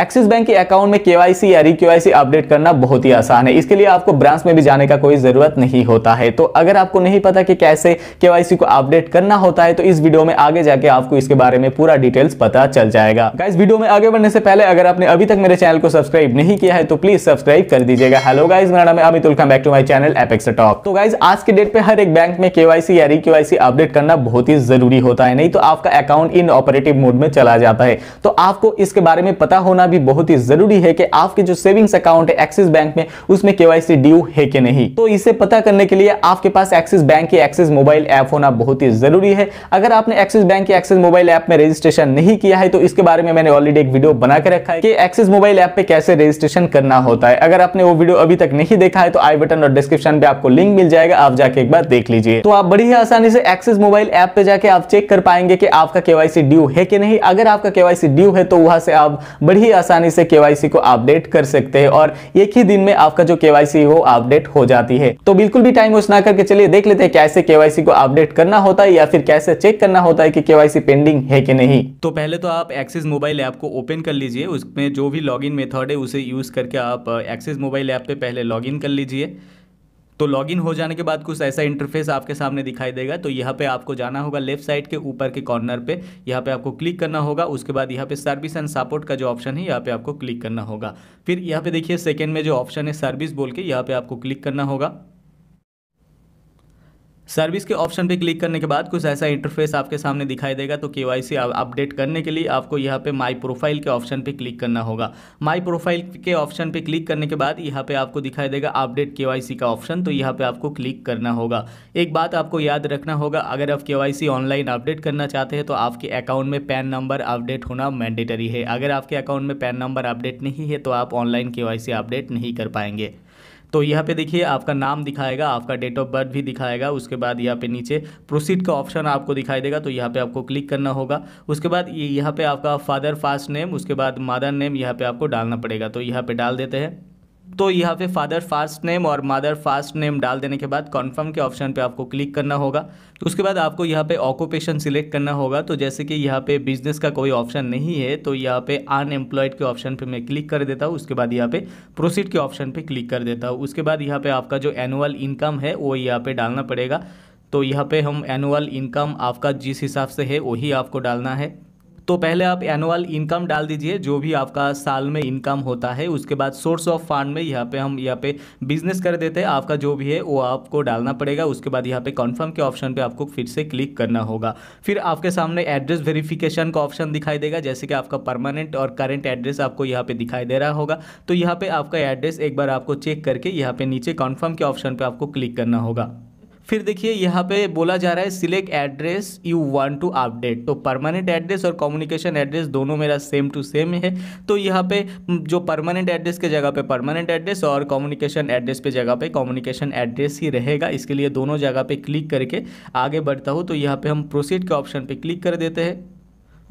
axis bank के account में KYC या रिक्यूआईसी अपडेट करना बहुत ही आसान है इसके लिए आपको ब्रांच में भी जाने का कोई ज़रूरत नहीं होता है तो अगर आपको नहीं पता कि कैसे केवाईसी को अपडेट करना होता है तो इस वीडियो में आगे जाके आपको इसके बारे में पूरा डिटेल्स पता चल जाएगा गाइस वीडियो में आगे बढ़ने से पहले अगर आपने अभी तक मेरे चैनल को सब्सक्राइब नहीं किया है तो प्लीज सब्सक्राइब कर दीजिएगा हेलो गाइज मेरा नाम Amit back to my channel Apex Talk तो गाइज आज के डेट पर हर एक बैंक में केवाईसी या रिक्यूआईसी अपडेट करना बहुत ही जरूरी होता है नहीं तो आपका अकाउंट इन ऑपरेटिव मोड में चला जाता है तो आपको इसके बारे में पता होना करना भी बहुत ही जरूरी है कि आपके जो सेविंग्स अकाउंट है एक्सिस बैंक में उसमें केवाईसी ड्यू है कि नहीं तो इसे पता करने के लिए आपके पास एक्सिस बैंक की एक्सिस मोबाइल ऐप होना बहुत ही जरूरी है अगर आपने एक्सिस बैंक की एक्सिस मोबाइल ऐप में रजिस्ट्रेशन नहीं किया है तो इसके बारे में मैंने ऑलरेडी एक वीडियो बनाकर रखा है कि एक्सिस मोबाइल ऐप पे कैसे रजिस्ट्रेशन करना होता है अगर आपने वो वीडियो अभी तक नहीं देखा है तो आई बटन और डिस्क्रिप्शन पे आपको लिंक मिल जाएगा आप जाके एक बार देख लीजिए तो आप बड़ी ही आसानी से एक्सिस मोबाइल ऐप पे जाके आप चेक कर पाएंगे कि आपका केवाईसी ड्यू है कि नहीं अगर आपका केवाईसी ड्यू है तो वहां से आप बड़ी ही आसानी से केवाईसी को अपडेट कर सकते हैं और एक ही दिन में आपका जो केवाईसी हो अपडेट हो जाती है तो बिल्कुल भी टाइम वेस्ट ना करके चलिए देख लेते हैं कैसे केवाईसी को अपडेट करना होता है या फिर कैसे चेक करना होता है कि केवाईसी पेंडिंग है कि नहीं तो पहले तो आप एक्सिस मोबाइल ऐप को ओपन कर लीजिए उसमें जो भी लॉगिन मेथड है उसे यूज करके आप एक्सिस मोबाइल ऐप पे पहले लॉगिन कर लीजिए तो लॉगिन हो जाने के बाद कुछ ऐसा इंटरफेस आपके सामने दिखाई देगा तो यहाँ पे आपको जाना होगा लेफ्ट साइड के ऊपर के कॉर्नर पे यहाँ पे आपको क्लिक करना होगा उसके बाद यहाँ पे सर्विस एंड सपोर्ट का जो ऑप्शन है यहाँ पे आपको क्लिक करना होगा फिर यहाँ पे देखिए सेकेंड में जो ऑप्शन है सर्विस बोल के यहाँ पे आपको क्लिक करना होगा सर्विस के ऑप्शन पे क्लिक करने के बाद कुछ ऐसा इंटरफेस आपके सामने दिखाई देगा तो के वाई सी अपडेट करने के लिए आपको यहाँ पे माई प्रोफाइल के ऑप्शन पे क्लिक करना होगा माई प्रोफाइल के ऑप्शन पे क्लिक करने के बाद यहाँ पे आपको दिखाई देगा अपडेट के वाई सी का ऑप्शन तो यहाँ पे आपको क्लिक करना होगा एक बात आपको याद रखना होगा अगर आप के वाई सी ऑनलाइन अपडेट करना चाहते हैं तो आपके अकाउंट में पैन नंबर अपडेट होना मैंडेटरी है अगर आपके अकाउंट में पैन नंबर अपडेट नहीं है तो आप ऑनलाइन के वाई सी अपडेट नहीं कर पाएंगे तो यहाँ पे देखिए आपका नाम दिखाएगा आपका डेट ऑफ बर्थ भी दिखाएगा उसके बाद यहाँ पे नीचे प्रोसीड का ऑप्शन आपको दिखाई देगा तो यहाँ पे आपको क्लिक करना होगा उसके बाद यहाँ पे आपका फादर फास्ट नेम उसके बाद मदर नेम यहाँ पे आपको डालना पड़ेगा तो यहाँ पे डाल देते हैं तो यहाँ पे फादर फास्ट नेम और मदर फास्ट नेम डाल देने के बाद कॉन्फर्म के ऑप्शन पे आपको क्लिक करना होगा तो उसके बाद आपको यहाँ पे ऑक्यूपेशन सिलेक्ट करना होगा तो जैसे कि यहाँ पे बिजनेस का कोई ऑप्शन नहीं है तो यहाँ पे अनएम्प्लॉयड के ऑप्शन पे मैं क्लिक कर देता हूँ उसके बाद यहाँ पे प्रोसीड के ऑप्शन पर क्लिक कर देता हूँ उसके बाद यहाँ पे आपका जो एनुअल इनकम है वो यहाँ पे डालना पड़ेगा तो यहाँ पे हम एनुअल इनकम आपका जिस हिसाब से है वही आपको डालना है तो पहले आप एनुअल इनकम डाल दीजिए जो भी आपका साल में इनकम होता है उसके बाद सोर्स ऑफ फंड में यहाँ पे हम यहाँ पे बिजनेस कर देते हैं आपका जो भी है वो आपको डालना पड़ेगा उसके बाद यहाँ पे कंफर्म के ऑप्शन पे आपको फिर से क्लिक करना होगा फिर आपके सामने एड्रेस वेरीफिकेशन का ऑप्शन दिखाई देगा जैसे कि आपका परमानेंट और करेंट एड्रेस आपको यहाँ पे दिखाई दे रहा होगा तो यहाँ पे आपका एड्रेस एक बार आपको चेक करके यहाँ पे नीचे कन्फर्म के ऑप्शन पर आपको क्लिक करना होगा फिर देखिए यहाँ पे बोला जा रहा है select address you want to update तो परमानेंट एड्रेस और कम्युनिकेशन एड्रेस दोनों मेरा सेम टू सेम है तो यहाँ पे जो परमानेंट एड्रेस के जगह पे परमानेंट एड्रेस और कम्युनिकेशन एड्रेस पे जगह पे कम्युनिकेशन एड्रेस ही रहेगा इसके लिए दोनों जगह पे क्लिक करके आगे बढ़ता हूँ तो यहाँ पे हम प्रोसीड के ऑप्शन पे क्लिक कर देते हैं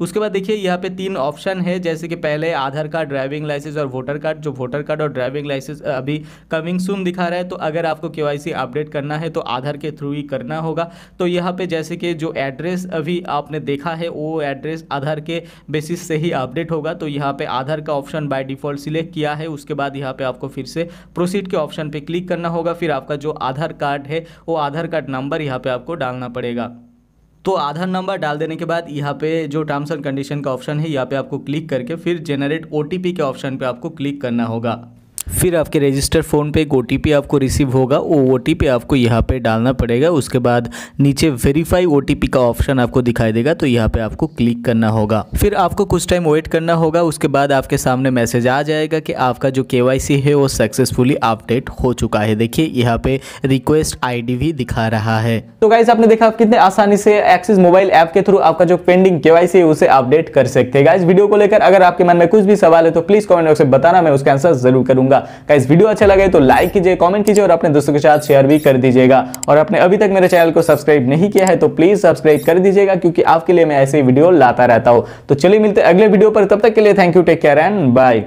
उसके बाद देखिए यहाँ पे तीन ऑप्शन है जैसे कि पहले आधार कार्ड ड्राइविंग लाइसेंस और वोटर कार्ड जो वोटर कार्ड और ड्राइविंग लाइसेंस अभी कमिंग सुम दिखा रहा है तो अगर आपको के अपडेट करना है तो आधार के थ्रू ही करना होगा तो यहाँ पे जैसे कि जो एड्रेस अभी आपने देखा है वो एड्रेस आधार के बेसिस से ही अपडेट होगा तो यहाँ पर आधार का ऑप्शन बाई डिफ़ॉल्ट सिलेक्ट किया है उसके बाद यहाँ पर आपको फिर से प्रोसीड के ऑप्शन पर क्लिक करना होगा फिर आपका जो आधार कार्ड है वो आधार कार्ड नंबर यहाँ पे आपको डालना पड़ेगा तो आधार नंबर डाल देने के बाद यहाँ पे जो टर्म्स एंड कंडीशन का ऑप्शन है यहाँ पे आपको क्लिक करके फिर जेनरेट ओ के ऑप्शन पर आपको क्लिक करना होगा फिर आपके रजिस्टर फ़ोन पे एक ओ आपको रिसीव होगा वो ओ आपको यहाँ पे डालना पड़ेगा उसके बाद नीचे वेरीफाई ओ का ऑप्शन आपको दिखाई देगा तो यहाँ पे आपको क्लिक करना होगा फिर आपको कुछ टाइम वेट करना होगा उसके बाद आपके सामने मैसेज आ जाएगा कि आपका जो के है वो सक्सेसफुली अपडेट हो चुका है देखिए यहाँ पे रिक्वेस्ट आई भी दिखा रहा है तो गाइज आपने देखा आप कितने आसानी से एक्सिस मोबाइल ऐप के थ्रू आपका जो पेंडिंग के है उसे अपडेट कर सकते हैं गाइज वीडियो को लेकर अगर आपके मन में कुछ भी सवाल है तो प्लीज कॉमेंट बॉक्स में बताना मैं उसका आंसर जरूर करूंगा होगा का इस वीडियो अच्छा लगे तो लाइक कीजिए कॉमेंट कीजिए और अपने दोस्तों के साथ शेयर भी कर दीजिएगा और आपने अभी तक मेरे चैनल को सब्सक्राइब नहीं किया है तो प्लीज़ सब्सक्राइब कर दीजिएगा क्योंकि आपके लिए मैं ऐसे वीडियो लाता रहता हूँ तो चलिए मिलते अगले वीडियो पर तब तक के लिए thank you take care and bye